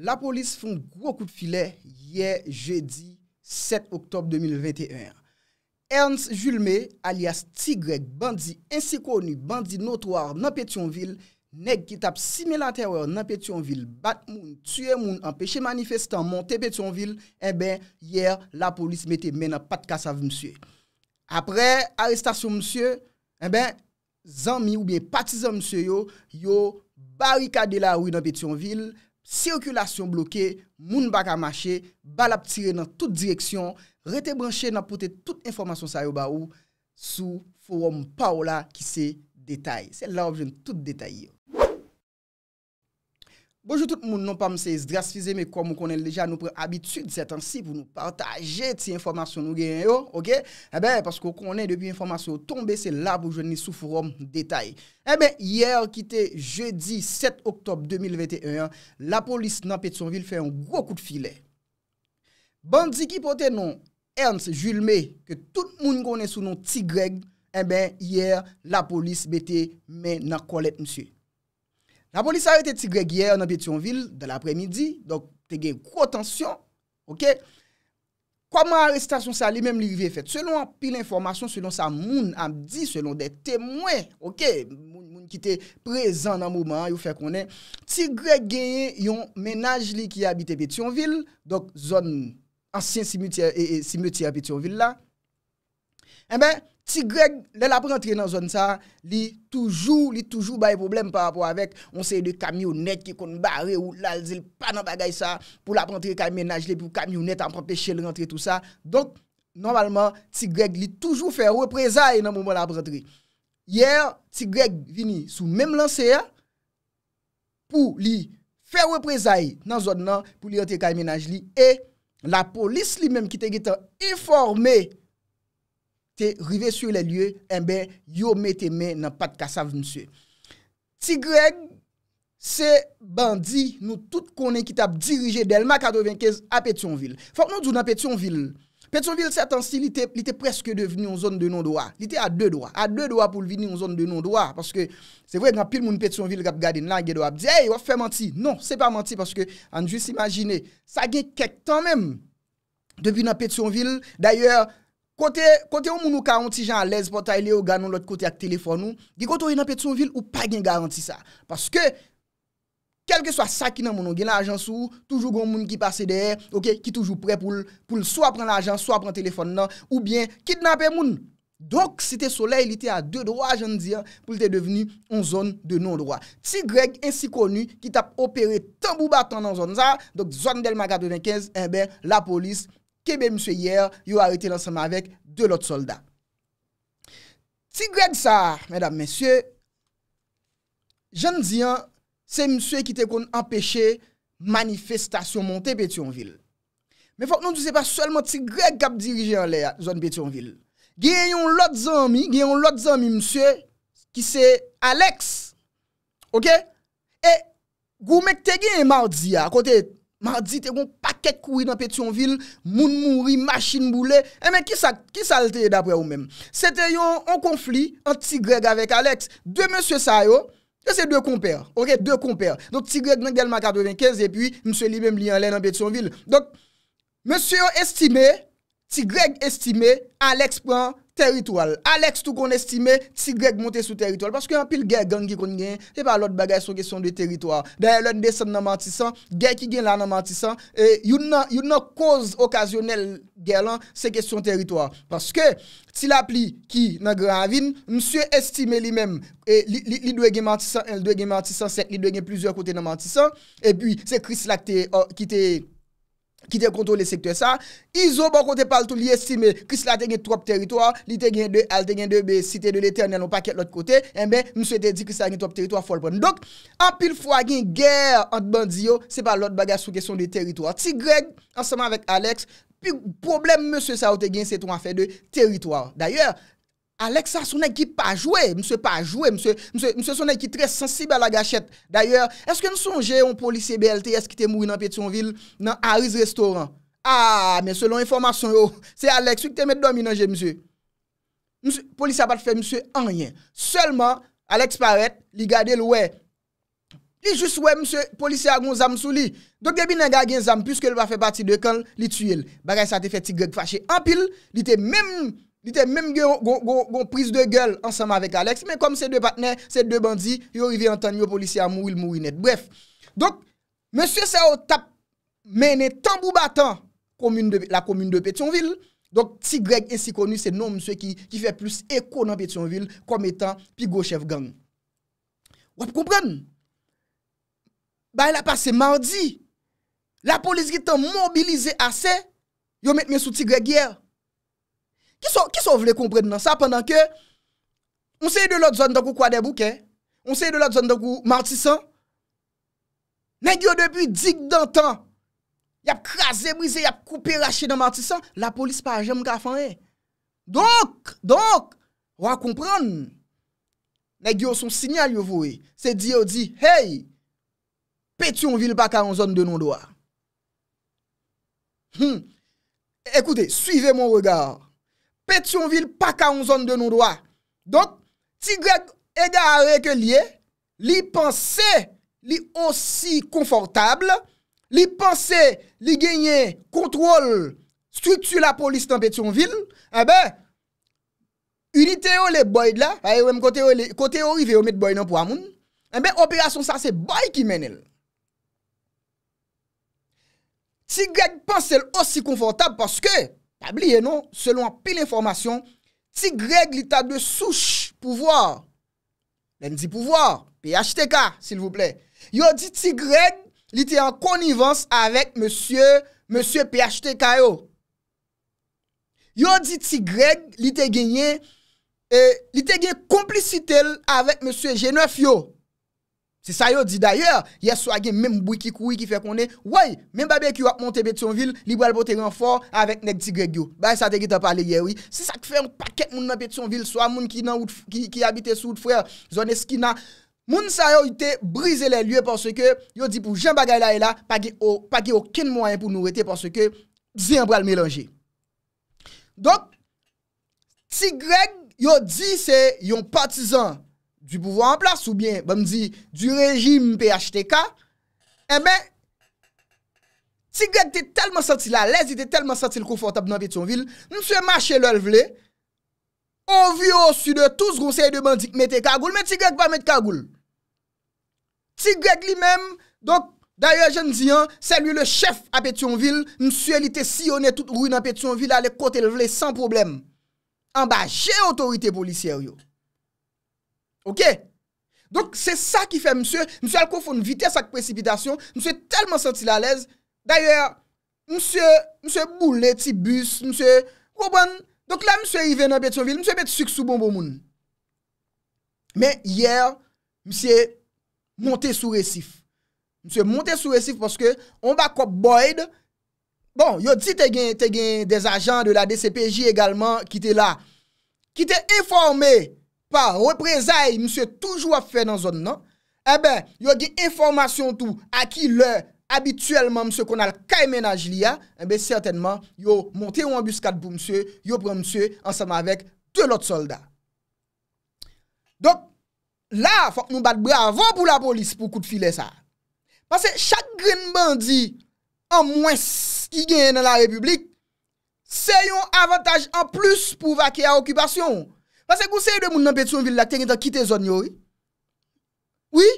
La polis foun gwo koup filè yè jè di 7 oktob 2021. Ernst Juleme alias Tigrek, bandi ensi konu, bandi notwar nan Petionville, neg ki tap sime lanterwe nan Petionville, bat moun, tue moun, anpeche manifestant monte Petionville, e eh ben yè la polis mette mena pat kasav msye. Apre arrestasyon msye, e eh ben zanmi ou be patizan msye yo, yo barika de la ou nan Petionville, Sirkulasyon bloke, moun baka mache, balap tire nan tout direksyon, rete branche nan pote tout informasyon sa yo ba ou sou forum Paola ki se detay. Se la objen tout detay yo. Bojou tout moun nan pa mse sdrasfize, me kwa moun konen leja nou pre habitude setan si pou nou partaje ti informasyon nou genyo, ok? E ben, paskou konen depi informasyon ou tombe, se la bou jouni sou forum detay. E ben, yer ki te jeudi 7 oktob 2021, la polis nan Petsonville fe yon gwo kout filè. Bandi ki pote nan Ernst Juleme, ke tout moun konen sou nan Tigreg, e ben, yer la polis bete men nan kolet mse. La polis a rete tigre gye anan Betionville de la apremidi, dok te gen kou otansyon, ok, kwa man arresta son sa li menm li rive fet, selon an pil informasyon, selon sa moun amdi, selon de temwen, ok, moun ki te prezen nan mouman, yo fe konen, tigre gye yon menaj li ki abite Betionville, dok zon ansyen simutia Betionville la, en eh ben, Ti Greg, lè la prentre nan zon sa, li toujou, li toujou baye problem parapò avèk, on seye de kamyonet ki kon barè ou lal zil panan bagay sa pou la prentre kamyonaj li, pou kamyonet apropèche lè rentre tout sa. Donk, normalman, ti Greg li toujou fè reprezae nan mounmò la prentre. Yè, ti Greg vini sou mèm lanse ya, pou li fè reprezae nan zon nan, pou li rentre kamyonaj li, e la polis li mèm ki te gitè informè te rive sou le lye, en eh ben, yo me te men nan pat kasav msè. Ti Greg, se bandi, nou tout konen ki tap dirije delma 95 a Petionville. Fak nou djou nan Petionville, Petionville sa tan si, li te preske devini ou zon de non doa. Li te a de doa. A de doa pou li vini ou zon de non doa. Paske se vwek nan pil moun Petionville rap gadin la, ge doa ap di, hey, waf fe manti. Non, se pa manti paske an djou s'imagine, sa gen kek tan men. Depi nan Petionville, d'ayor, Kote, kote ou moun ou ka ont si jan lez potay le ou gan nou lot kote ak telefon nou, ge koto yon apet son vil ou pa gen garanti sa. Paske, kelke swa sa ki nan moun ou gen la ajan sou, toujou goun moun ki pase der, ok, ki toujou pre pou l, pou l swa pren la ajan, swa pren telefon nan, ou bien, kit nan pe moun. Dok, si te soleil li te a de dro ajan diyan, pou li te deveni on zon de non dro. Ti Greg, ensi konu, ki tap opere tanbou batan nan zon za, dok zon del maka 2015, enbe, la polis, Kebe mswe yer, yo a rete lanseman vek de lot soldat. Ti greg sa, medan mswe, jan diyan, se mswe ki te kon empeshe manifestasyon monte Petionville. Me fok nou di se pa solman ti greg kap dirijen le zon Petionville. Gen yon lot zanmi, gen yon lot zanmi mswe, ki se Alex, ok? E, gou mek te gen yon mardzi ya, kote Petionville, mardite yon pakek koui nan Petionville, moun mouri, machin boule, e men ki salteye dapre ou men. Sete yon an konfli, an Tigreg avek Alex, de Monsie Saio, se se de komper, ok, de komper. Don Tigreg menk delman 95, epi Monsie li menk li an len nan Petionville. Don Monsie yon estime... Ti Greg estime, Alex pran teritwal. Alex tou kon estime, ti Greg monte sou teritwal. Paske yon pil gen gen ki kon gen, se pa lot bagay sou kesyon de teritwal. Da yon londesan nan mantisan, gen ki gen lan nan mantisan, yon nan koz okasyonel gen lan, se kesyon teritwal. Paske, ti la pli ki nan gravin, msye estime li men, li dwe gen mantisan, el dwe gen mantisan, se li dwe gen plizur kote nan mantisan, e pi se Chris lakte, ki te... ki te kontrol le sektor sa. Izo, bon kote pal tou li estime, kis la te gen trop teritwar, li te gen de, al te gen de, be site de l'Eternel ou pa ke l'ot kote, enbe, mswe te di kis la gen trop teritwar folpon. Dok, an pil fwa gen gèr ant bandiyo, se pa lot bagaj sou kesyon de teritwar. Ti Greg, anseman vek Alex, pi problem mswe sa ou te gen, se ton afe de teritwar. D'ayèr, Alex a son ekip pa jwè, msè pa jwè, msè son ekip tre sensibè la gachèt. D'ayèr, eske nou son jè yon polisè BLT eske te mou yon apè tion vil nan Aris Restaurant? Ah, men selon informasyon yo, se Alex yon te met domi nan jè msè. Polisè apat fè msè an yè. Sèlman, Alex paret li gade l wè. Li jous wè msè polisè agon zam sou li. Dok debi nan gade gen zam püske l va fè pati de kan li tue l. Bagay sa te fè tigèk fachè an pil, li te mèm... ditè mèm gè gò prise de gèl ansèmè avèk Alex, mèm kom sè dè patnè, sè dè bandi, yò rivè an tan yò polisyè an mouil mouil net, bref. Donk, mèm sè sè o tap mèm nè tambou batan la kommoun de Pétionville, donk Tigreg ensi konu, sè non mèm sè ki fè plus eko nan Pétionville kom etan Pigochev gang. Wèp kouprèn, bè la pase mardi, la polisyè tan mobilize asè, yò mèm mèm sou Tigreg yèr, Ki sou vle kompren nan sa? Pendan ke, moun seye de lot zon dan kou kwa debouke, moun seye de lot zon dan kou martisan, negyo debi dik dan tan, yap krasen, brisen, yap koupe rachen dan martisan, la polis pa jem kwa fan e. Donk, donk, wak kompren, negyo son sinyal yo vou e, se diyo di, hey, peti yon vil baka an zon de non doa. Hmm. Ekoute, suive mon regard, Petionville pa ka on zon de nou doa. Donk, ti Greg eda a reke liye, li panse li osi konfortable, li panse li genye kontrol struktu la polis tan Petionville, eh unite yo le boy la, eh, kote yo i ve omet boy nan pou amoun, eh operasyon sa se boy ki menel. Ti Greg panse li osi konfortable paske Abliye nou, selon pil informasyon, ti Greg li ta de souche pouvoar. Den di pouvoar, PHTK, sil vouple. Yo di ti Greg li te en konivans avek monsye PHTK yo. Yo di ti Greg li te genye, eh, li te genye komplisitel avek monsye G9 yo. Se sa yo di dayer, yè sou agen mèm bouy ki kouy ki fè konè, wèy, mèm babè ki wak monte Betionville, li bral botè yon for avèk nèk Tigreg yo. Bay sa te git apalè yè wè, se sa ki fè yon pakèt moun mèm Betionville, sou a moun ki abite sou ou t'frè, zon eskina, moun sa yo itè brise lè lye porsè ke yo di pou jen bagay la e la, pa ge okin mouayen pou nou rete porsè ke di yon bral mélange. Donk, Tigreg yo di se yon patizan, Du pouvo en plas ou bien, ba bon, m di, du rejim PHTK, eh ben, Tigrek te telman soti la, lesi te telman soti l konfortab nan Petionville, mswe mache l l vle, on vyo su de tous gounseye de bandik mette kagoul, men Tigrek pa mette kagoul. Tigrek li men, donk, daye jen di, selvi le chef a Petionville, mswe li te sione tout rouy nan Petionville ale kote l vle san problem. An ba, jè otorite policier yo. Ok, donk se sa ki fe msye, msye alko foun vites ak precipitasyon, msye telman senti la lez. Dayer, msye msye boule ti bus, msye koubon, donk la msye i venan bet son vil, msye bet suksou bon bon moun. Men, yer, msye monte sou resif. Msye monte sou resif porske, on ba kop boyd. Bon, yo di te gen des ajan de la DCPJ egalman ki te la. Ki te informe. reprezae mse toujwa fe nan zon nan, ebe, eh yo ge informasyon tou, a ki le, abituelman mse konal ka emenaj li ya, ebe, eh certainman, yo monte yon buskade pou mse, yo pren mse, ansama vek, te lot solda. Dok, la, fok nou bat bravo pou la polis, pou kou te file sa. Pase, chak grin bandi, an mwes ki gen nan la republik, se yon avantaj an plus, pou vake a okupasyon. Pase kou se yi de moun nan Betonville lak ten yi ta kite zon yoy? Ouye?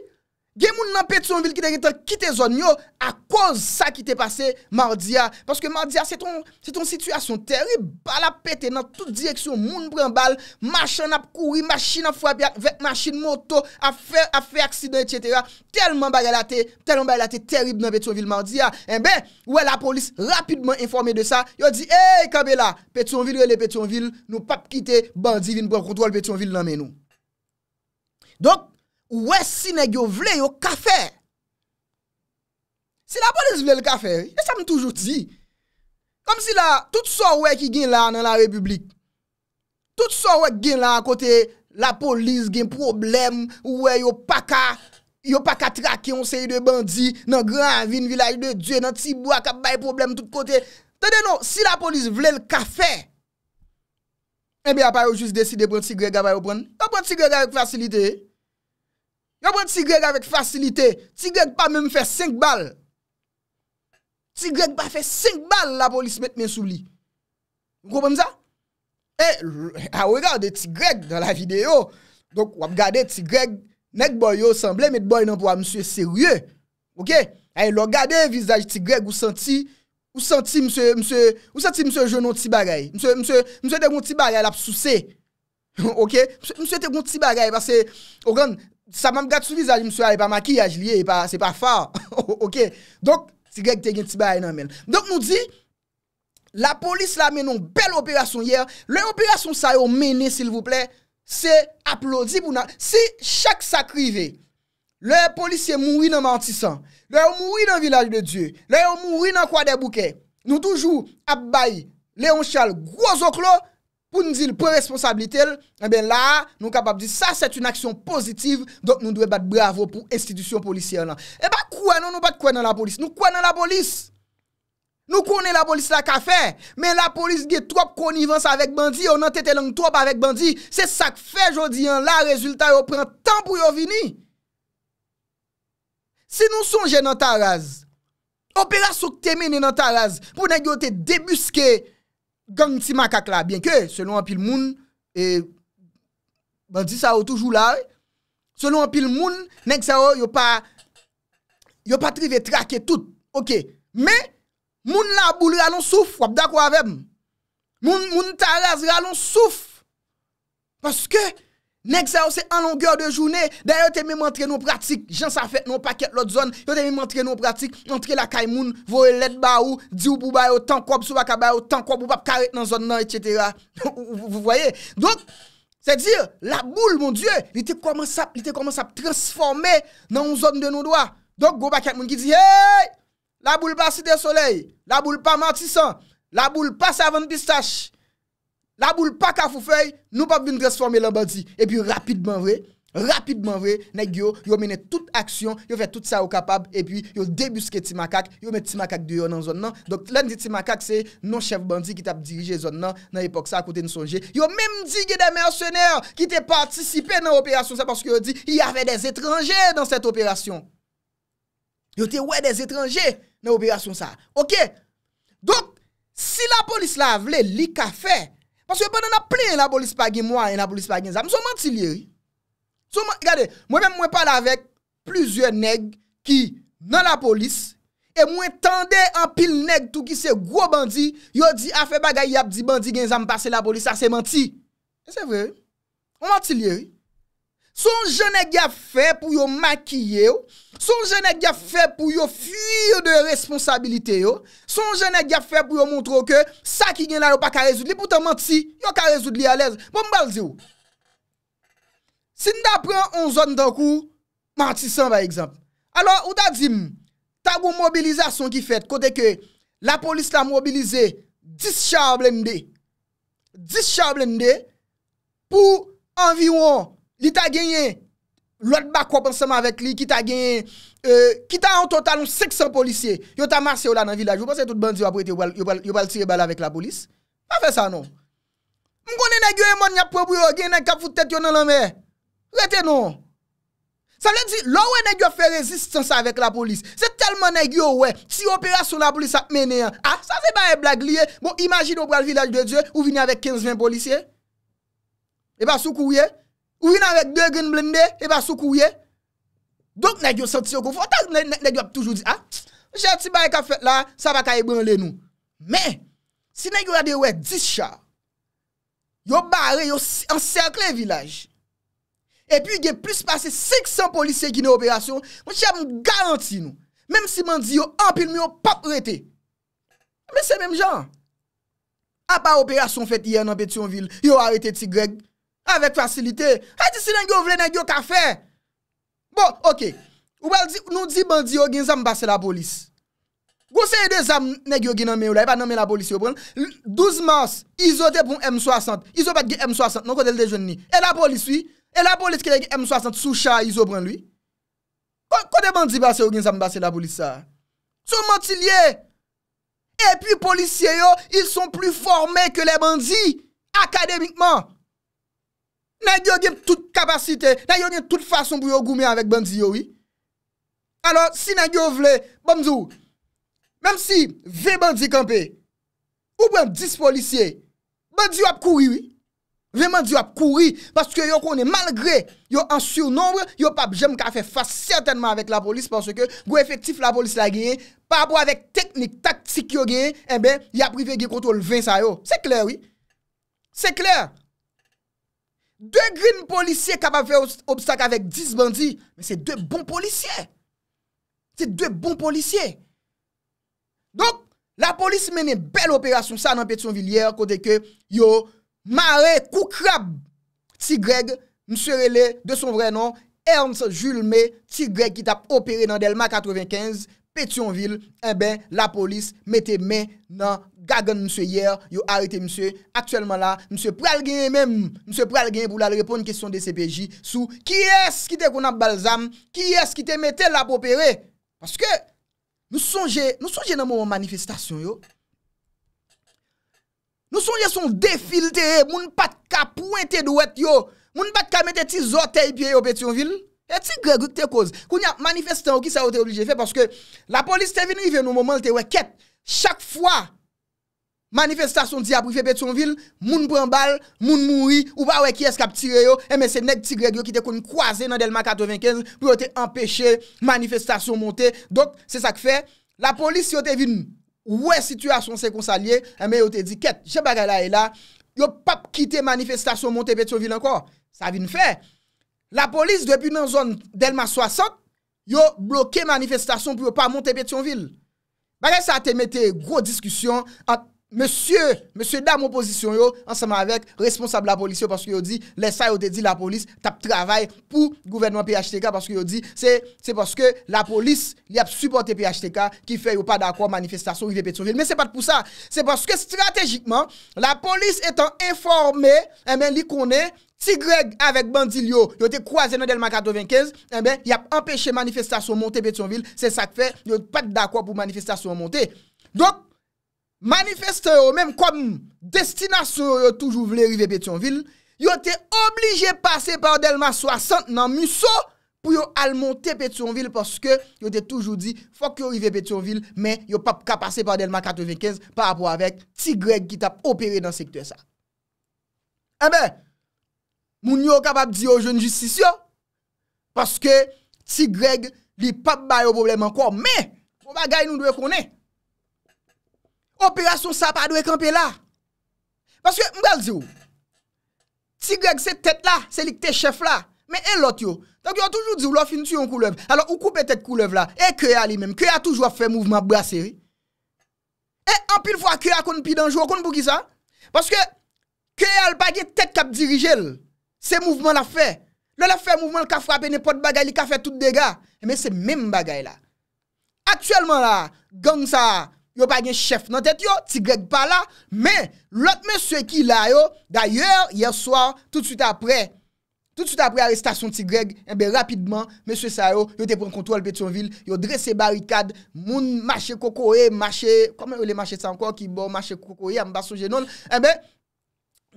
Gen moun nan Petionville ki te gitan kite zon yo A koz sa ki te pase Mardiya Paske Mardiya se ton Se ton sityasyon terib Balapete nan tout direksyon moun brambal Machan ap kouri, machin ap fwabyak Vek machin moto, afè Afè aksidant etc Telman bagalate terib nan Petionville Mardiya Enbe, eh wè la polis Rapidman informe de sa, yo di Hey Kabe la, Petionville rele Petionville Nou pap kite bandi vin brankontrol Petionville nan menou Donk Ouwe sinek yo vle yo kafe. Si la polis vle yo kafe, e sa mi toujou ti. Kom si la, tout son ouwe ki gen la nan la republik. Tout son ouwe gen la kote, la polis gen problem, ouwe yo paka, yo paka trake, onse yi de bandi, nan gran vin, vilay de dje, nan tibwa, kap bay problem tout kote. Tede nou, si la polis vle eh yo kafe, e bi apay yo jis deside pou yon sigre gavay oupon. Kwa pou yon sigre gavay ouk fasilite e, Kapon ti Greg avèk fasilite, ti Greg pa mèm fè 5 bal. Ti Greg pa fè 5 bal la polis mèt mè sou li. Goupèm za? E, eh, a ah, wèkade ti Greg dan la video, donk wap gade ti Greg, nek boy yo, sanble met boy nan pou eh, a msè seryè. Ok? E, lò gade vizaj ti Greg, ou santi, ou santi msè, msè, ou santi msè jounon ti bagay. Msè, msè, msè te goun ti bagay, alap sou se. Ok? Msè te goun ti bagay, parce, ou gande... ça m'a gâté sous visage, suis et pas maquillage lié, pas, c'est pas fort. ok. Donc, c'est que te un petit bain. Donc, nous dit, la police la mené une belle opération hier. L'opération ça est mené, s'il vous plaît, c'est applaudi pour Si chaque sacrivé, le policier mourit dans Martissant, le mourit dans Village de Dieu, le mourit dans Croix des Bouquets, nous toujours, abbaye, Léon Charles, gros oclos, pou nou zil pre-responsabilitel, e ben non, la, nou kapap di, sa, set un aksyon pozitiv, donk nou dwe bat bravo pou institisyon polisyen lan. E ba kwen nou, nou bat kwen nan la polis? Nou kwen nan la polis? Nou kwen nan la polis la ka fe? Men la polis ge trop konivans avèk bandi, ou nan tete lang trop avèk bandi, se sak fe jodi an, la rezultat ou pren tanpou yo vini. Se nou sonje nan taraz, ou pera sou k temene nan taraz, pou nan gyo te debuske sa Gang ti makak la, Bienke, Se nou apil moun, E, Bandi sa ou toujou la, e, Se nou apil moun, Neng sa ou, Yo pa, Yo pa trive trake tout, Ok, Men, Moun la boul ralonsouf, Wabda kwa veb, Moun taraz ralonsouf, Paske, Nèg c'est en longueur de journée. D'ailleurs, t'es même entré nos pratiques. Jean ça fait non paquet l'autre zone. Yo t'es même entré nos pratiques. Entrer la Kaïmoun, voye let ba ou, di ou bouba tant qu'on sou ba tant quoi bouba pas carré dans zone etc. Vous voyez? Donc c'est-à-dire la boule mon Dieu, il était commencé il était à transformer dans une zone de nos doigts. Donc go paquet moun qui dit "Hey! La boule pas si de soleil, la boule pas matissant, la boule pas savant pistache." la boule pa ka fou fèy, nou pa bin dresforme lan bandi, e pi rapidman vre, rapidman vre, nek yo, yo mene tout aksyon, yo fè tout sa ou kapab, e pi yo debuske ti makak, yo mè ti makak diyo nan zon nan, donk lèn di ti makak se, non chev bandi ki tap dirije zon nan, nan epok sa akote nou sonje, yo mèm di gè de mersenèr, ki te patisipe nan operasyon sa, porske yo di, yo te wè des etranjè nan operasyon sa, ok, donk, si la polis la vle li ka fè, Pas wè ban an ap plè yon la polis pa gen mwa, yon la polis pa gen zam, sou manti lye yon. Gade, mwen mwen pal avek plüzyon neg ki nan la polis, e mwen tende an pil neg tou ki se gwo bandi, yo di a fe bagay yap di bandi gen zam pase la polis, sa se manti. Se vè, mwen manti lye yon. Son jene gya fe pou yo makye yo. Son jene gya fe pou yo fuy yo de responsabilite yo. Son jene gya fe pou yo montro ke sa ki gen la yo pa ka rezoud li. Pou ta manti yo ka rezoud li alèz. Pou bon, mbal zi yo. Sin da pran onzon dan kou mantisan bay ekzamp. Alo ou ta zim. Ta goun mobilizasyon ki fet. Kote ke la polis la mobilize 10 chablen de. 10 chablen de. Pou anviron. Li ta genyen, lot bakop ansama vek li, ki ta genyen, euh, ki ta an total nou sek san polisye. Yo ta mase yo la nan vilaj, yo pasen tout bandi yo apou ete, yo pal tire bala vek la polis. A fe sa nou. Mkone negyo e moun nye apopou yo, genyen kap foute tete yo nan la me. Rete nou. Sa le di, lò wè negyo fe rezistans avek la polis. Se telman negyo wè, si operasyon la polis ap mene yan. A, ah, sa se ba e blag liye. Bon, imagine yo pral vilaj de Dieu, ou vini avek 15-20 polisye. E pa sou kouye. Ou yon avèk dè gen blende, e ba sou kouye. Donk negyon senti yo kouf. Otak negyon ap toujou di, a, mwen chè ti barè ka fèt la, sa pa ka e bon lè nou. Mè, si negyon adè wè 10 chà, yon barè, yon encerkle vilaj. E pi yon plus passe 600 polise ki ne operasyon, mwen chè mwen garanti nou. Mèm si mèm di yo, anpil mè yo pap rete. Mè se mèm jan. A pa operasyon fèt yè nan pèt yon vil, yon arete ti greg. Avèk fasilite. Ha di si nan gyo vle nan gyo ka fe? Bon, ok. Nou di bandi yo gen zanm basè la polis. Gou se yè e de zanm nan gyo gen nanme yo la. Yè e pa nanme la polis yo pren. 12 mars, izo te broun M60. Izo bat gen M60. Non kou del de joun ni. E la polis yi? E la polis ke gen M60 sou chan izo pren lui? Kou de bandi basè yo gen zanm basè la polis sa? Sou mantilye. E pi polisye yo, il son pli formè ke le bandi akademikman. Nan yo gen tout kapasite, nan yo gen tout fason pou yo goume avèk bandi yo, oui. Alors, si nan yo vle, bon mzou, menm si, ve bandi kampe, ou bon dis polisye, bandi yo ap kouri, oui. Ve bandi yo ap kouri, paske yo konen malgre yo an surnombre, yo pap jem ka fe fase certainman avèk la polis, panse ke, go efektif la polis la gen, parbo avèk teknik taktik yo gen, en eh ben, ya prive gen kontrol ven sa yo. Se kler, oui. Se kler. De green polisye kapap fè obstak avèk 10 bandi, mè se de bon polisye. Se de bon polisye. Donk, la polis mène bel operasyon sa nan Pétion-Villière kote ke yo marè koukrab. Ti Greg, msè relè de son vrenon, Ernst Jules Mè, Ti Greg ki tap operè nan Delma 95, Petionville, ebe, eh la polis mette men nan gagan mswe yer, yo arete mswe, aktuelman la, mswe pral genye men, mswe pral genye pou la repon nkestyon de CPJ sou, ki eski te konan balsam, ki eski te mette la popere, maske, nou sonje, nou sonje nan moun manifestasyon yo, nou sonje son defilte, moun pat ka pointe dwet yo, moun pat ka mette ti zotey piye yo Petionville, E ti grek yo te eh, koz, koun ya manifestant yo ki sa yo te oblije fe, paske la polis te vin rive nou mouman, lte we ket, chak fwa, manifestasyon di apri fe Petronvil, moun brambal, moun moui, ou ba we ki eskap tire yo, e me se neg ti grek yo ki te kon kwaze nan Delma 95, pou yo te empeshe manifestasyon monte, dok se sa ke fe, la polis yo te vin, we situasyon se konsalie, e eh, me yo te di ket, je baga la e la, yo pap kite manifestasyon monte Petronvil anko, sa vin fe, La polis, depi nan zon Delma 60, yo bloke manifestasyon pou yo pa monte Petionville. Bakè sa te mette gro diskusyon, monsye, monsye dam oposisyon yo, ansama avek responsable la polis yo, paske yo di, lè sa yo te di la polis, tap travay pou gouvernement PHTK, paske yo di, se, se paske la polis li ap supporte PHTK, ki fe yo pa d'akwa manifestasyon pou Petionville. Men se pat pou sa, se paske strategikman, la polis etan informe, amen eh li konen, Si Greg avèk bandil yo, yo te kouazen nan Delma 95, eh yon ap empèche manifestasyon montè Petionville, se sa k fè, yo pat d'akwa pou manifestasyon montè. Dok, manifestasyon, mèm kom destinasyon yo toujou vle rive Petionville, yo te oblige pase par Delma 60 nan Musso, pou yo al montè Petionville, poske yo te toujou di, fòk yo rive Petionville, mè yo pap ka pase par Delma 95, pa ap wèk si Greg ki tap operè nan sektwè sa. E eh mè, moun yo kapap di yo joun justisyon, paske ti Greg li pap bayo problem anko, me, moun bagay nou dwe konen, operasyon sa pa dwe kampe la, paske mgal di yo, ti Greg se tet la, se lik te chef la, me el lot yo, donk yo toujou di yo, lo fin tu yon koulev, alo ou koupe tet koulev la, e kreya li men, kreya toujou a fe mouvman braseri, e anpil fwa kreya konpidanjou, konpou ki sa, paske kreya al bagye tet kap dirijel, Se mouvment la fe, lè la fe mouvment l ka frape nè pot bagay li ka fe tout dega, mè se mèm bagay la. Aktuellement la, gang sa, yo pa gen chef nan tèt yo, Tigreg pa la, mè, lòt mè se ki la yo, d'ayèr, yè soan, tout süt apre, tout süt apre arrestasyon Tigreg, mè eh bè rapidman, mè se sa yo, yo te pon kontou al pèt son vil, yo dresse barikad, moun mâche koko e, mâche, koman yo lè mâche sa anko, ki bon mâche koko e, mba souje non, eh mè bè,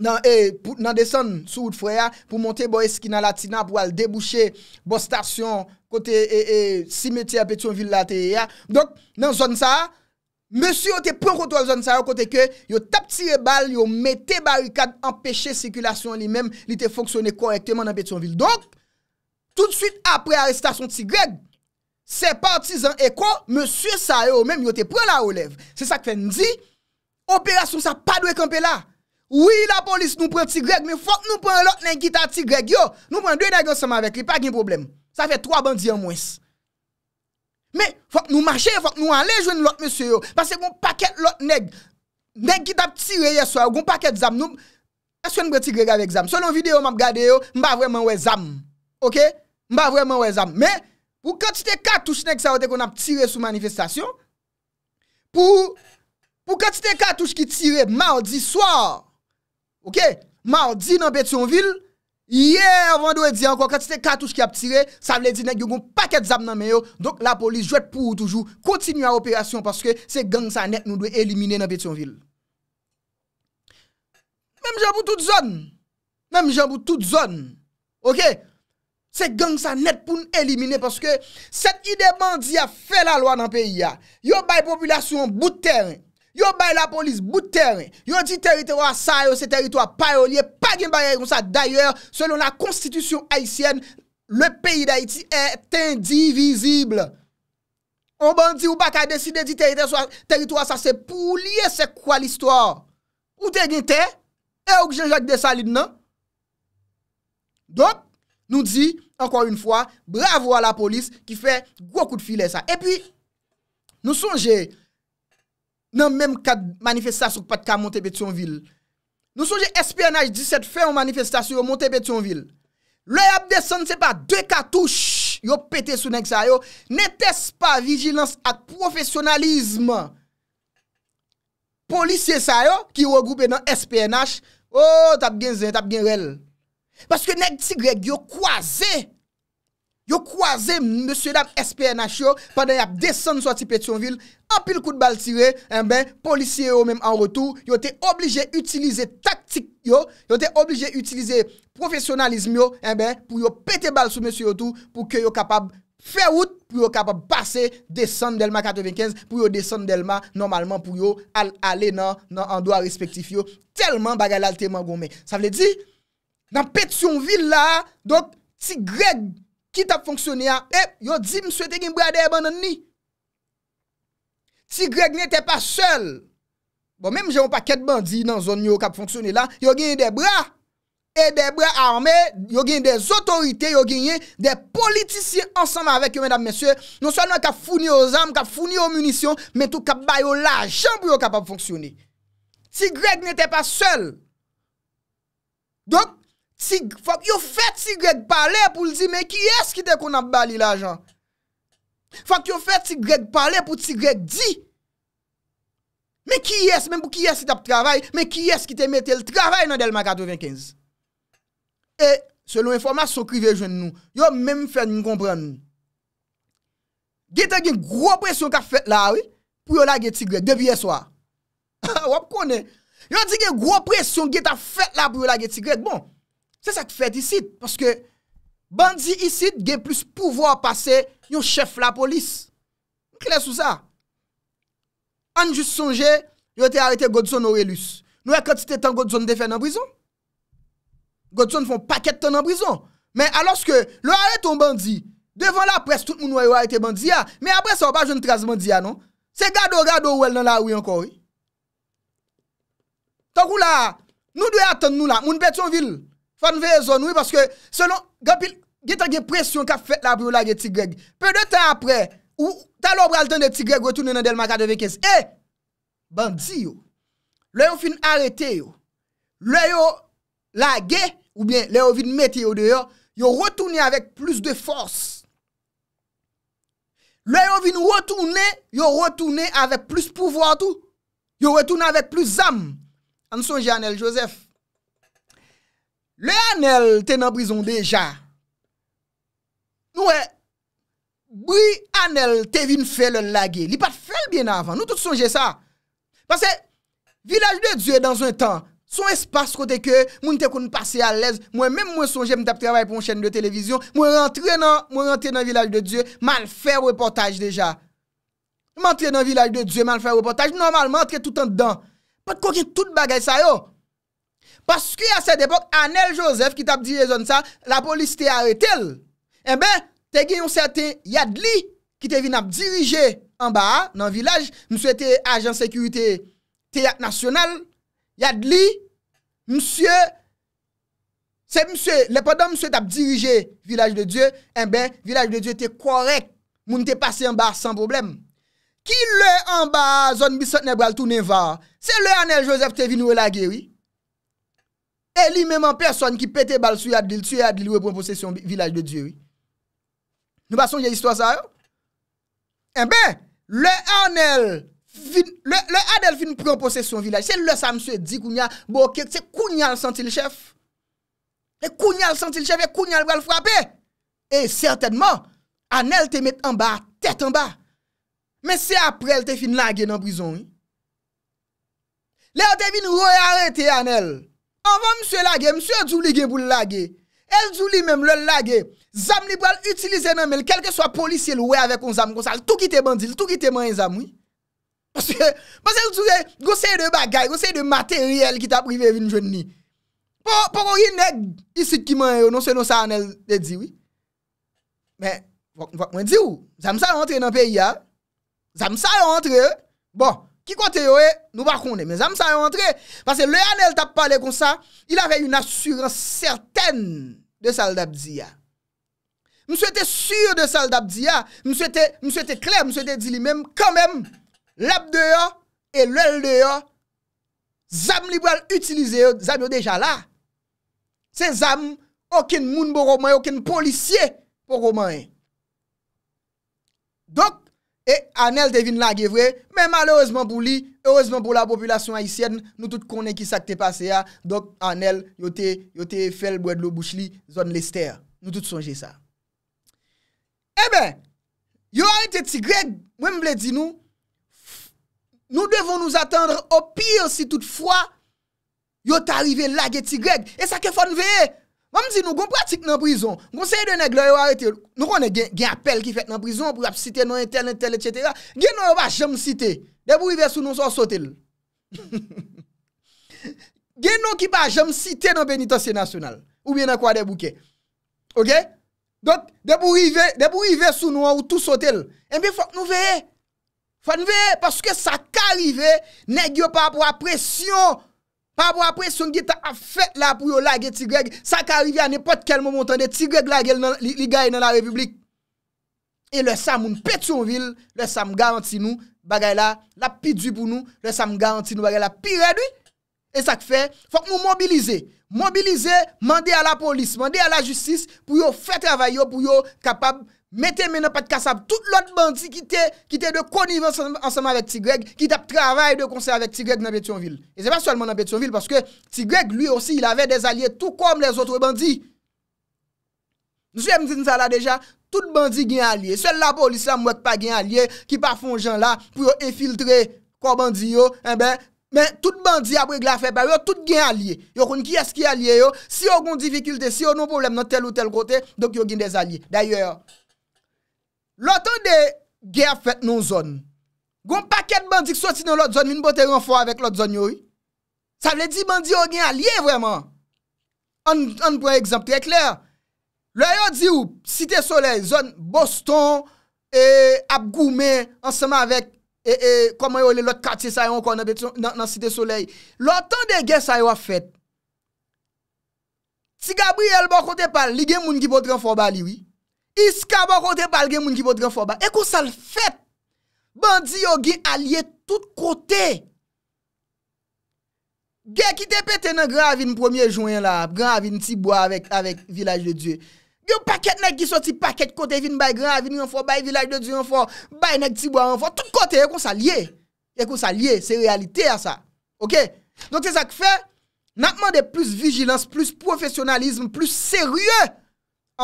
nan eh, desan sou wout fwe ya, pou monte bo eski nan latina, pou al debouche bo stasyon, kote e eh, eh, simeti apet son vil la te ya, donk nan zon sa, monsi yo te pren koto al zon sa yo kote ke, yo tap tire bal, yo mete barikad, empeshe sekulasyon li men, li te foksyone korekteman apet son vil, donk, toutsuit apre arrestasyon ti greg, se partizan e kon, monsi sa yo men, yo te pren la olev, se sa kwen di, operasyon sa padwe kampe la, Oui la polis nou pren tigreg, men fok nou pren lot neng kita tigreg yo, nou pren 2 neng yon seman vek li, pa gen problem. Sa fe 3 bandi yon mwes. Men, fok nou marchen, fok nou anle jwen lot mwes yo, pase goun paket lot neng, neng kita ptire yeswa, goun paket zam, nou, eswen bre tigreg avek zam. Se lon videyo m ap gade yo, mba vweman we zam. Ok? Mba vweman we zam. Men, pou kante te katouche neng sa wote kon ap tire sou manifestasyon, pou, pou kante te katouche ki tire mardi swa, Ok, mardi nan Betionville, ye avan doye di anko, katite katouche ki ap tire, sa vle di nek yo goun paket zam nan men yo, donk la polis jwet pou ou toujou, kontinu a operasyon paske se gang sa net nou doye elimine nan Betionville. Mem jambou tout zon, ok, se gang sa net pou nou elimine paske set ide mandi a fe la lwa nan peyi a, yo bay populasyon bout teren, yo bay la polis bout teren, yo di teritwa sa yo se teritwa pa yo liye, pa gen bayan yon sa, d'ayor, selon la konstitusyon Haitienne, le peyi d'Haiti e ten di vizible. On ban di ou baka deside di teritwa sa se pou liye, se kwa l'istwa? Ou te gen te? E ou gen jek non? de sa li d'nan? Don, nou di, ankon yon fwa, bravo a la polis, ki fe gwo kout filè sa. E pi, nou sonje, nan menm kat manifestasyon pat ka Montepetionville. Nou souje SPNH 17 fè an manifestasyon yo Montepetionville. Loi ap desan se pa de katouche yo pete sou nek sa yo, netes pa vigilans at profesionalizm. Polisye sa yo ki yo goupen nan SPNH, oh, o tap gen zen, tap gen rel. Paske nek tigreg yo kwa zè, yo kwaze M.D.S.P.N.H yo, pandan yap desen sou ti Petionville, apil kout bal tire, eh en ben, polisye yo menm an rotou, yo te oblije utilize taktik yo, yo te oblije utilize profesionalizm yo, en eh ben, pou yo pete bal sou M.D.S.P.N.H yo tou, pou ke yo kapab feyout, pou yo kapab pase, desen Delma 95, pou yo desen Delma normalman, pou yo ale nan an doa respektif yo, telman bagal al teman gome. Sa vle di, nan Petionville la, donk, ti Greg G. ki tap fonksyoni an, ep, eh, yo di mswete gen brade e banan ni, si Greg nete pa sel, bon, men mjè mwen pa ket bandi nan zon yo kap fonksyoni la, yo genye de bra, e de bra arme, yo genye de zotorite, yo genye de politisye ansanman vek yo, men dam mensye, non so anon kap founi yo zanm, kap founi yo munisyon, men tou kap bayo la jambi yo kapap fonksyoni, si Greg nete pa sel, dok, Yo fè tigreg pale pou l di men ki es ki te kon ap bali la jan. Fak yo fè tigreg pale pou tigreg di. Men ki es, men pou ki es ki te ap travay, men ki es ki te mete l travay nan delman 95. E, selon informasyon krive jen nou, yo men fè ni m kompren nou. Ge te gen gro presyon ka fèt la wè, pou yo la ge tigreg, devye swa. Wap konè. Yo di gen gro presyon ge ta fèt la pou yo la ge tigreg, bon. Se sa k fèt isid, paske bandi isid, gen plus pouvo apase yon chef la polis. Kles ou sa? An jist sonje, yon te arete Godson ou Elus. Nou e kantite tan Godson defen nan brison. Godson fon paket tan nan brison. Men aloske, lou are ton bandi, devan la pres tout moun wè yon arete bandi ya, men apres wè pa joun tras bandi ya, non? Se gado gado wè l nan la wè yon kou. Tan kou la, nou dwe atan nou la, moun bet yon vil. Fane vezon, oui, parce que selon, Gapil, ge tagye presyon ka fèt l'abri ou lage tigreg, Peu de tan apre, ou talo bral tan de tigreg, Retounen nan del maka de vekes, Eh, bandzi yo, Lè yo fin arete yo, Lè yo lage, ou bien, lè yo vin metye yo de yo, Yo retounen avèk plus de fòrs, Lè yo vin retounen, Yo retounen avèk plus pouvoit ou, Yo retounen avèk plus zâm, An son janel josef, Le anel te nan brison deja. Nou e, bri anel te vin fèl lage. Li pat fèl bin avan. Nou tout sonje sa. Pase, vilaj de Dieu dan zon tan, son espas kote ke, moun te kon passe alèz, moun mèm moun sonje mwen tap travay pou mwen chèn de televizyon, moun rentre nan, moun rentre nan vilaj de Dieu, man fèl reportaj deja. Moun rentre nan vilaj de Dieu, man fèl reportaj, moun normal man rentre tout an dan. Pat koukin tout bagay sa yo. Moun, Paske a sed epok, Anel Josef ki tap dirije zon sa, la polis te are tel. En eh ben, te gen yon sate, yad li ki te vin ap dirije an ba nan vilaj. Mse te ajen sekurite te yak nasyonal. Yad li, mse, se mse, le podan mse tap dirije vilaj de Diyo, en ben, vilaj de Diyo te korek. Moun te pase an ba san problem. Ki le an ba zon bisot ne bral tou ne va, se le Anel Josef te vin ou la geri. E li menman person ki pete bal sou yadil, sou yadil yon pronsesyon vilaj de djewi. Nou bason yon histwa sa yo. E eh be, le anel, le adel fin pronsesyon vilaj, se le samswe di kounya, bo kek se kounya l sentil chef. E kounya l sentil chef, e kounya l wal fwapè. E certainman, anel te met anba, tet anba. Men se aprel te fin lage nan brison. Le anel te vin royare te anel. Anvan msye lage, msye djou li gen pou lage, el djou li menm le lage, zam li pou al utilize nan men, kelke swa polisye lou we ave kon zam, kon sal, tout ki te bandil, tout ki te man en zam, oui. Pas el djou li, gosey de bagay, gosey de materyel ki ta prive vin jwenni. Po, poko yi neg, isi ki man yo, non se non sa an el de di, oui. Men, wak mwen di ou, zam sa yon entre nan peyi ya, zam sa yon entre, bon. Ki kote yo e, nou bak konde. Me zanm sa yon entre. Pase le anel tap pale kon sa, il ave yon asurans serten de sal dabdia. Mous se te sur de sal dabdia, mous se te kler, mous se te di li mem, kanmem, lab de yo, e lel de yo, zanm li wale utilize yo, zanm yo deja la. Se zanm, okin moun bo romany, okin polisye po romany. Dok, e anel devine lage vwe, men malerezman pou li, e rezman pou la populasyon haisyen, nou tout konen ki sakte pase ya, dok anel, yote fel bwede lo bouch li, zon lester, nou tout sonje sa. Eben, eh yo harite ti greg, mwen mble di nou, nou devon nou atendre, o pyr si tout fwa, yo tarive lage ti greg, e sa ke fwa nou veye, Vam zi nou, goun pratik nan prison, goun seye de ne gloryo arete, nou kon ne gen apel ki fet nan prison, pou rap site nan entel, entel, etc. Gen nou yon pa jem site, debou yive sou nou sou sotel. Gen nou ki pa jem site nan Benitansi National, ou bien akwa debou ke. Ok? Don, debou yive, debou yive sou nou ou tou sotel. En bi fok nou veye. Fok nou veye, paske sa ka rive, ne gyon pa apwa presyon. Ha bo apre son gita a fet la pou yo lage Tigreg. Sa ka arrivi an epot kel momentan de Tigreg lage li gaye nan la republik. E lè sa moun pet son vil. Lè sa mou garanti nou bagay la. La pi dwi pou nou. Lè sa mou garanti nou bagay la. Pi redwi. E sa k fe. Fok mou mobilize. Mobilize. Mande a la polis. Mande a la justis. Pou yo fe travay yo. Pou yo kapab. Metè mè nan pat kassab, tout l'ot bandi ki te de konivans anseman vek Tigreg, ki te ap travay de konser vek Tigreg nan Betionville. E se pa solman nan Betionville, paske Tigreg, lui osi, il ave des alye tout kom les otre bandi. Nou se yèm di nsa la deja, eh tout bandi gen alye. Se l la pou l'islam wet pa gen alye, ki pa fon jan la pou yo efiltre kwa bandi yo, men tout bandi apwe glafè pa yo, tout gen alye. Yo kon ki eski alye yo, si yo kon di fikilte, si yo non problem nan tel ou tel kote, donk yo gen des alye. Lò tan de ge a fèt nou zon, goun paket bandi ki soti nou lò zon, vin botè yon fò avèk lò zon yoy, sa vle di bandi yon gen alye vwèman. An pou an egzamp, te ekler. Lò yon di yon site soley, zon Boston, ap Goumen, ansèman avèk, e komè yon lè lò katye sa yon kon nan site soley. Lò tan de ge sa yon fèt, ti Gabriel bon kote pal, li gen moun ki botè yon fò bali yoy, Iska ba konten pal gen moun ki vod gen forba. Eko sal fèt. Bandi yo gen alye tout kote. Gen ki te peten nan gen avin premier jounen la. Gen avin tibwa avèk avèk vilaj de Dieu. Gen paket nek ki soti paket kote vin bay gen avin yon forba yon vilaj de Dieu yon forba. Bay nek tibwa yon forba. Tout kote eko sal ye. Eko sal ye. Se realite a sa. Ok. Donk se sa k fèt. Natman de plus vigilans, plus profesionalism, plus seryeu.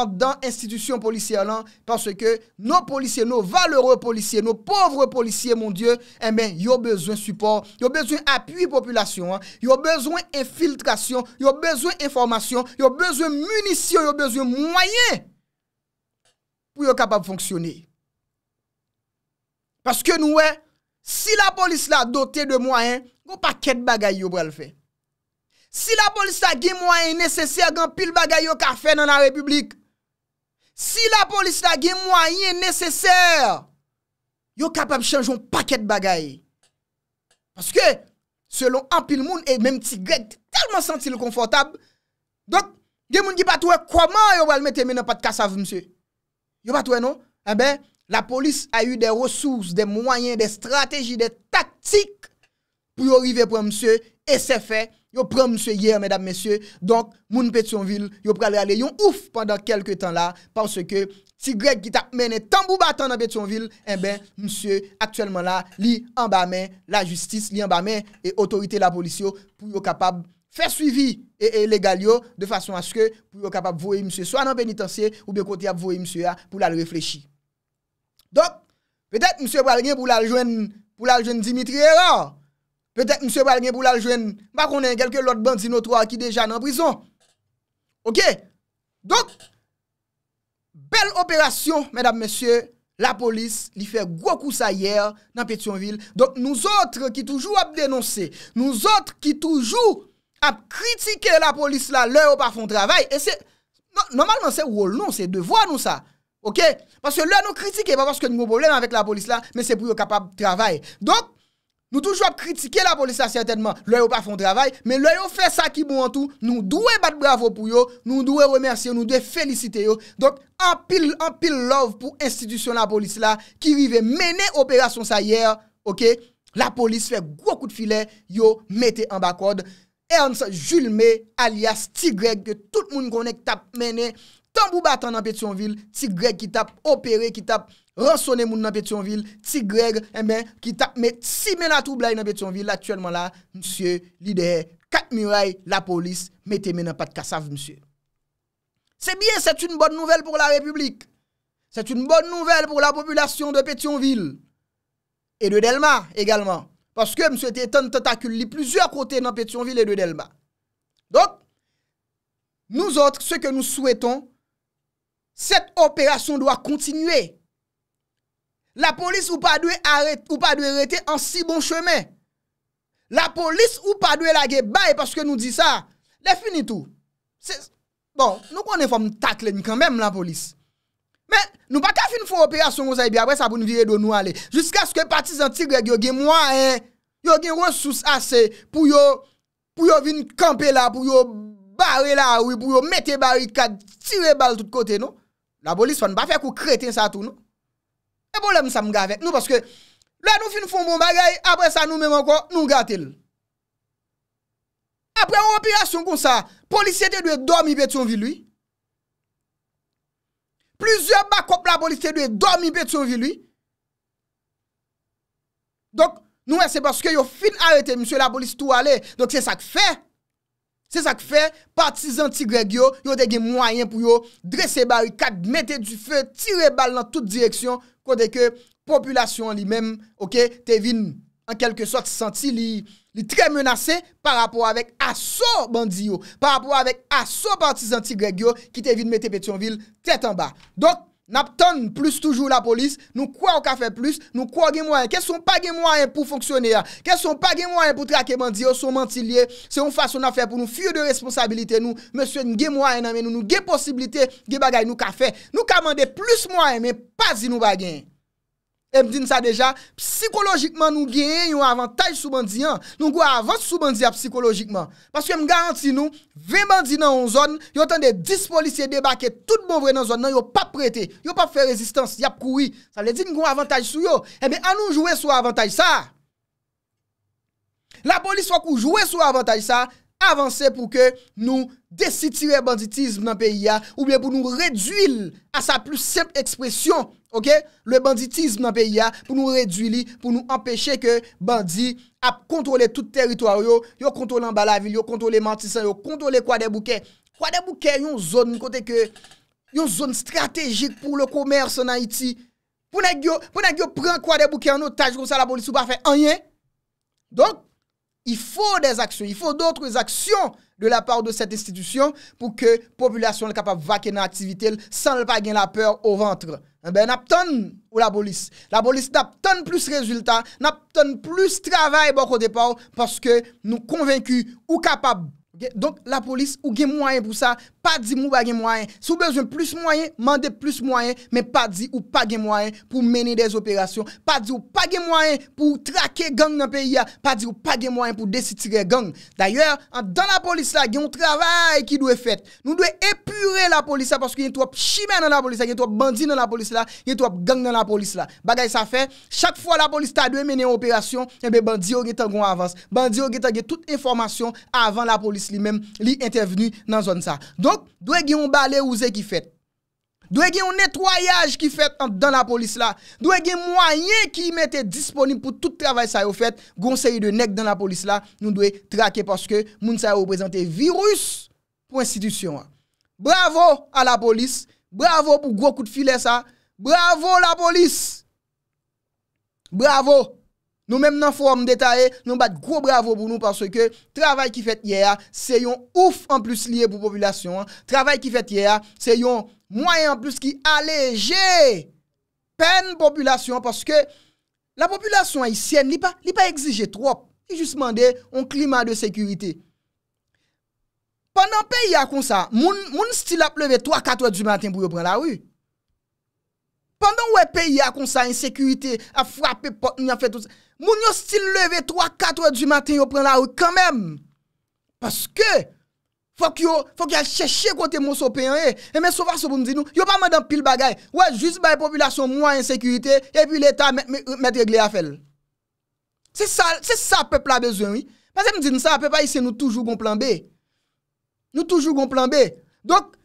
dans l'institution policière parce que nos policiers nos valeureux policiers nos pauvres policiers mon dieu eh ben ont besoin support ont besoin appui population ils ont besoin infiltration ont besoin information hein. ont besoin munitions ont besoin moyens pour être capable de fonctionner parce que nous eh, si la police l'a dotée de moyens go pas de bagaille yo faire si la police a des moyens nécessaires, grand pile bagay yo ka fait dans la République. Si la police a des moyens nécessaires, yo capable de changer un paquet de bagailles. Parce que, selon un pile monde, et même petit grec, tellement senti le confortable. Donc, des gens qui pas trouvé comment yo va le mettre maintenant pas de cassave, monsieur. Yo pas trouvé, non? Eh ben, la police a eu des ressources, des moyens, des stratégies, des tactiques pour arriver pour monsieur, et c'est fait. yo pran msye yer, medap msye, donk moun Petionville, yo pran le ale, yo ouf pandan kelke tan la, panse ke si Greg kita mene tambou batan nan Petionville, e ben msye aktuelman la, li anba men la justis, li anba men e otorite la polisio, pou yo kapab fè suivi e legal yo, de fason aske pou yo kapab vouye msye, so anan penitansye, ou be kote ap vouye msye ya pou la reflechi. Donk, vedet msye wale gen pou la rejoen Dimitri Erore, Pe te mse bal gen pou lal jwen, bakonnen kelke lot bandzino 3 ki deja nan prizon. Ok? Donk, bel operasyon, medab mesye, la polis li fe gwo kou sa yer, nan Petionville. Donk nou zotre ki toujou ap denonse, nou zotre ki toujou ap kritike la polis non, la, lè ou pa fon travay, normalman se ou ou loun, se devwa nou sa. Ok? Pase lè nou kritike, pa paske nou mou bolen avèk la polis la, men se pou yo kapab travay. Donk, Nou toujou ap kritike la polis bon la certainman, lè yo pa fon travay, men lè yo fè sa ki bon an tou, nou dwe bat bravo pou yo, nou dwe remersi yo, nou dwe felicite yo. Donk, an pil love pou institisyon la polis la, ki rive menè operasyon sa yè, ok? La polis fè gwo kout filè, yo metè an bakod. Ernst Juleme, alias Tigregg, que tout moun konèk tap menè, tambou batan an pèt son vil, Tigregg ki tap, Operé ki tap, Ransone moun nan Petionville, tigreg, mè, eh ki tap mè, si mè nan tou blay nan Petionville, l'atuelman la, msye, li dehe, kat mirey, la polis, mè te mè nan pat kasav, msye. Se bie, se t'une bon nouvel pou la republik, se t'une bon nouvel pou la populasyon de Petionville, e de Delma, egalman, paske msye te etan te takul li pluzur kote nan Petionville e de Delma. La polis ou pa dwe arete, ou pa dwe rete an si bon cheme. La polis ou pa dwe lage baye paske nou di sa. Defini tou. Bon, nou konen fòm tatle ni kambèm la polis. Men, nou pa kafi nou fòm operasyon ou zaybi e apre sa pou nou dire do nou ale. Juska skè pati zantigreg yo gen mwa e, yo gen ronsous ase, pou yo vin kampe la, pou yo bare la, pou yo mete bare kat, tire bal tout kote nou. La polis fòm, nou pa fè kou kreten sa tou nou. E bolem sa mga vek nou paske... Lè nou fin foun bon bagay... Apre sa nou mèm ankon... Nou gati l. Apre ou operasyon kon sa... Polisye te dwe dormi beton vi lui... Plüzyon bakop la polisye te dwe dormi beton vi lui... Donk nou e se paske yo fin arete... Msyo la polis tou ale... Donk se sak fe... Se sak fe... Partizan Tigre gyo... Yo dege mwayen pou yo... Drese bari... Kad mette du fe... Tire bal nan tout direksyon... kon de ke populasyon li men, te vin, an kelke sot, ti santi li, li tre menase, pa rapor avek aso bandiyo, pa rapor avek aso partisan ti gregyo, ki te vin mette Petionville, tret an ba. Dok, Nap ton plis toujou la polis, nou kwa ou ka fe plis, nou kwa gen mwaen. Kè son pa gen mwaen pou fonksyoner, kè son pa gen mwaen pou trakeman diyo, son mantilye. Se yon fason na fe pou nou fye de responsabilite nou, mè sè gen mwaen nan men nou, nou gen posibilite, gen bagay nou ka fe. Nou ka mande plis mwaen men, pasi nou bagay. Em din sa deja, psikologikman nou genye yon avantaj sou bandiya. Nou gwa avans sou bandiya psikologikman. Paske m garanti nou, 20 bandiya nan yon zon, yon tan de 10 polisye debake, tout bonvre nan yon zon, nan yon pa prete, yon pa fe rezistans, yap koui. Sa le din yon avantaj sou yo. Ebe an nou jwè sou avantaj sa? La polis wakou jwè sou avantaj sa, avansè pou ke nou desitire banditisme nan peyi ya, oube pou nou redwil a sa plus sempt ekspresyon. Le banditism nan peyi ya pou nou redwili, pou nou empèche ke bandi a kontrole tout teritoryo, yo kontrole mba la vil, yo kontrole mantisan, yo kontrole kwa de bouke. Kwa de bouke yon zon, yon zon strategik pou le komers nan iti. Pou na gyo pren kwa de bouke anotaj kon sa la boli sou pa fe anyen. Donk, yfo des aksyon, yfo dotres aksyon. de la part de set istitisyon pou ke populasyon le kapab vake nan aktivite san le pa gen la peur ou vantre. Eh Be, nap ton ou la polis? La polis nap ton plus rezultat, nap ton plus travay bok ou depow paske nou konvenku ou kapab. Donk la polis ou gen mwanyen pou sa... pa di mou bagye mwayen, sou bezwen plus mwayen, mande plus mwayen, men pa di ou pagye mwayen pou meni des operasyon, pa di ou pagye mwayen pou trake gang nan peyi ya, pa di ou pagye mwayen pou desitire gang. D'ayor, an dan la polis la, gen yon travay ki dwe fet. Nou dwe epure la polis la, paske yon tou ap chime nan la polis la, yon tou ap bandi nan la polis la, yon tou ap gang nan la polis la. Bagay sa fe, chak fwa la polis ta dwe meni operasyon, enbe bandi ou gen tangon avans, bandi ou gen tangen tout informasyon avan la polis li men li interveni nan Dwe ge yon bale ouze ki fet Dwe ge yon netoyaj ki fet Dan la polis la Dwe ge mwanyen ki yon mette disponib Pou tout travay sa yo fet Gon seyi de nek dan la polis la Nou dwe trake paske moun sa yo prezante virus Po institisyon Bravo a la polis Bravo pou gwo kout filè sa Bravo la polis Bravo Nou menm nan form deta e, nou bat gro bravo pou nou panso ke travay ki fet ye a, se yon ouf an plus liye pou populasyon. Travay ki fet ye a, se yon mwoy an plus ki aleje pen populasyon panso ke la populasyon e syen li pa exije trop. Ki jist mande yon klima de sekurite. Panan peyi a kon sa, moun stil ap leve 3-4 wè di matin pou yo pran la wè. Panan wè peyi a kon sa, yon sekurite a frape pot, yon a fè tout sa. Moun yo stil leve 3-4 wè di maten yo pren la wè kanmèm. Paske, fòk yo fòk yo a chè chè kote moun sopè an e. E men sopè an sopè moun di nou, yo pa mè dan pil bagay. Wè, juz baye populasyon mwa en sekurite, e pi l'Etat mèd regle a fèl. Se sa, se sa pep la bezwen wè. Masè mè di nou sa, pep la yi se nou toujou gon plan B. Nou toujou gon plan B. Dok,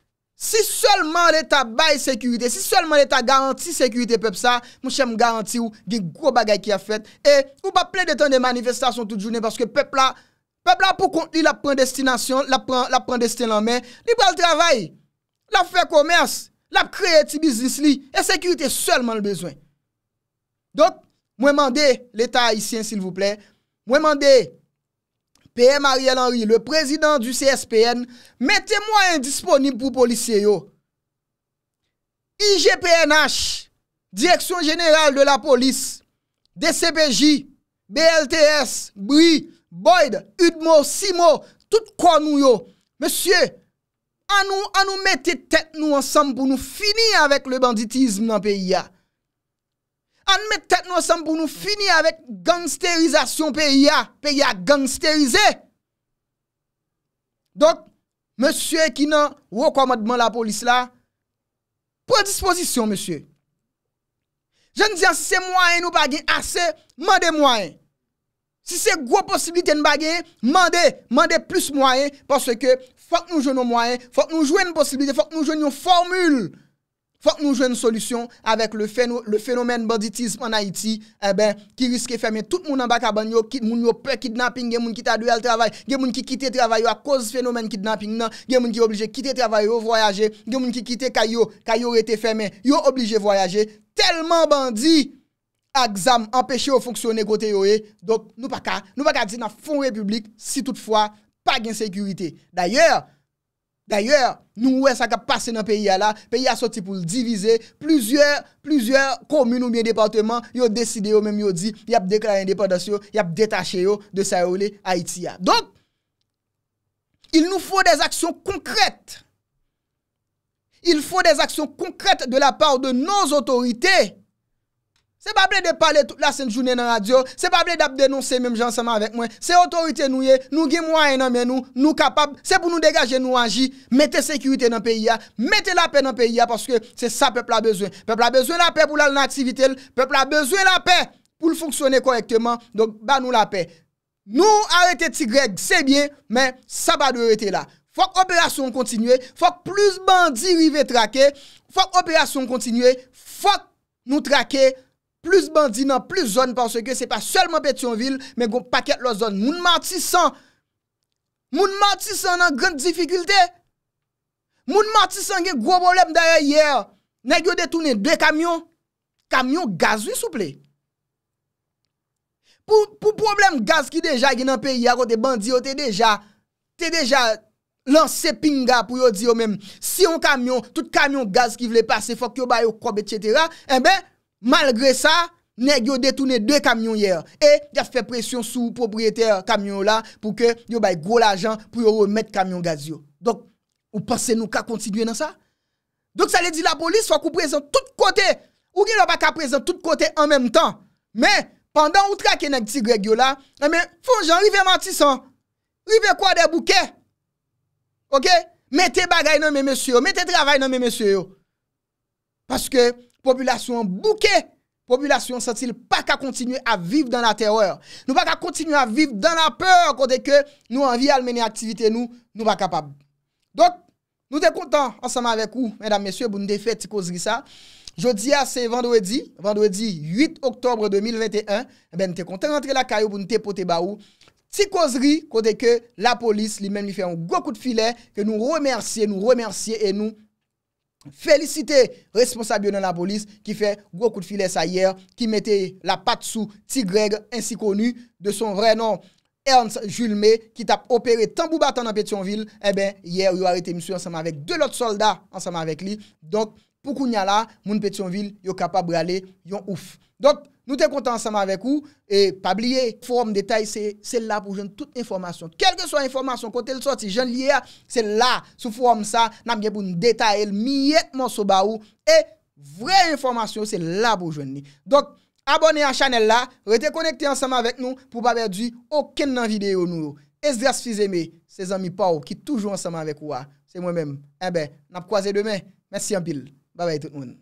Si solman l'Etat baye sekurite, si solman l'Etat garanti sekurite pep sa, mou chèm garanti ou gen gro bagay ki a fèt. E ou pa ple de ton de manifestasyon tout jounen, paske pep la pou konti la prendestin l'anmen. Libre al travay, la fè komers, la kre eti bizis li, e sekurite solman l bezwen. Dok, mwen mande l'Etat haisyen sil vouple, mwen mande... PM Ariel Henry, le prezident du CSPN, mette mwen disponib pou polisye yo. IGPNH, Direksyon General de la Polis, DCPJ, BLTS, BRI, BOID, UDMO, SIMO, tout kwa nou yo. Monsye, an nou mette tet nou ansam pou nou fini avèk le banditisme nan peyi ya. an mè tèk nou san pou nou fini avèk gangsterizasyon pe y a, pe y a gangsterize. Donk, mè sè ki nan wò komodman la polis la, pou y a disposisyon mè sè. Jèn diyan si se mwanyen nou bagyen asè, mande mwanyen. Si se gwo posibilite nou bagyen, mande, mande plus mwanyen, pòsè ke fòk nou jwè nou mwanyen, fòk nou jwè nou posibilite, fòk nou jwè nou fòmul mwanyen. Fok nou jwen solusyon avèk le fenomen banditism an Haiti, ki eh riske fèmen. Tout moun an baka ban yo, moun yo pre kidnapping, gen moun ki ta dwe al travay, gen moun ki kite travay yo, a koz fenomen kidnapping nan, gen moun ki oblije kite travay yo, voyaje, gen moun ki kite kaya yo, kaya yo rete fèmen, yo oblije voyaje. Telman bandi, a gzam, empèche yo fonksyonè kote yo e, dok nou pa ka, nou pa ka di nan fon republik, si toutfwa, pa gen sekurite. D'ayèr, D'ayor, nou wè sa ka pase nan peyi ya la, peyi ya soti pou l'divize, plüzyèr, plüzyèr, komyoun ou mwen departement, yo deside yo mwen mwen yo di, yap dekla yon departement yo, yap detache yo de sa yole Haiti ya. Don, il nou fò des aksyon konkrèt. Il fò des aksyon konkrèt de la par de nouz otoritey. Se ba ble de pale tout la senjounen nan radyo, se ba ble dap denonsen menm jansaman vek mwen, se otorite nou ye, nou gimwa enanmen nou, nou kapab, se pou nou degaje nou anji, mette sekurite nan peyi ya, mette la pey nan peyi ya, paske se sa pepl a bezwen. Pepl a bezwen la pey pou lal nativitel, pepl a bezwen la pey pou l founksyone korekteman, donk ba nou la pey. Nou arete tigreg, se bie, men sa ba do rete la. Fok operasyon kontinue, fok plus bandi rive trake, fok operasyon kontinue, fok nou trake, Plis bandi nan plis zon panso ke se pa selman pet yon vil men kon paket lor zon. Moun mati san Moun mati san nan gran difikulte Moun mati san gen gwo bolem daye yere. Nè gyo detounen de kamyon. Kamyon gaz wis ouple? Pou problem gaz ki deja gen nan peyi a go de bandi yo te deja te deja lanse pinga pou yo di yo menm. Si yon kamyon, tout kamyon gaz ki vle pase fok yo bayo koube etc. En ben Malgre sa, nek yo detounen 2 kamyon yer. E, ya fpe presyon sou propryete kamyon la, pou ke yo bayi gwo la jan, pou yo remet kamyon gaz yo. Donk, ou pase nou ka kontidye nan sa? Donk sa le di la polis, fwa kou prezen tout kote, ou gen yo eh baka prezen tout kote an menm tan. Men, pandan ou trake nek ti grek yo la, fwen jan, rive mantisan. Rive kwa de bouke. Ok? Mete bagay nan men mesyo yo. Mete travay nan men mesyo yo. Paske, Populasyon bouke, populasyon sotil pa ka kontinu a viv dan la teror. Nou pa ka kontinu a viv dan la peur kode ke nou anvi almeni aktivite nou, nou pa kapab. Donk nou te kontan ansama avek ou, mèdam mèsyou, bou nou de fè ti kozri sa. Jodi a se vandouedi, vandouedi 8 oktobre 2021, ben te kontan antre la kayo bou nou te pote ba ou. Ti kozri kode ke la polis li men li fè an gokou de filè, ke nou remersye, nou remersye e nou fè. Felicite responsable yon an la polis Ki fe gwo kout filè sa yè Ki mette la pat sou tigreg Ensi konu de son vrenon Ernst Julme Ki tap opere tambou batan an Petionville E eh ben yè yon arete msou ansama vek De lot soldat ansama vek li Donk poukoun yala moun Petionville Yon kapab brale yon ouf nou te konta ansama vek ou, e pabliye, forum detay, se la pou jwen eh tout informasyon, kelke so informasyon, kontel sorti, jen liye, se la, sou forum sa, nam gen pou n detay el, miye monsou ba ou, e vre informasyon, se la pou jwen ni, donk, abone an chanel la, rete konekte ansama vek nou, pou ba verdi, okennan videyo nou, es dras fizeme, se zami pa ou, ki toujou ansama vek ou a, se mwen men, e be, nap kwaze demen, mersi an pil, ba vek tout moun.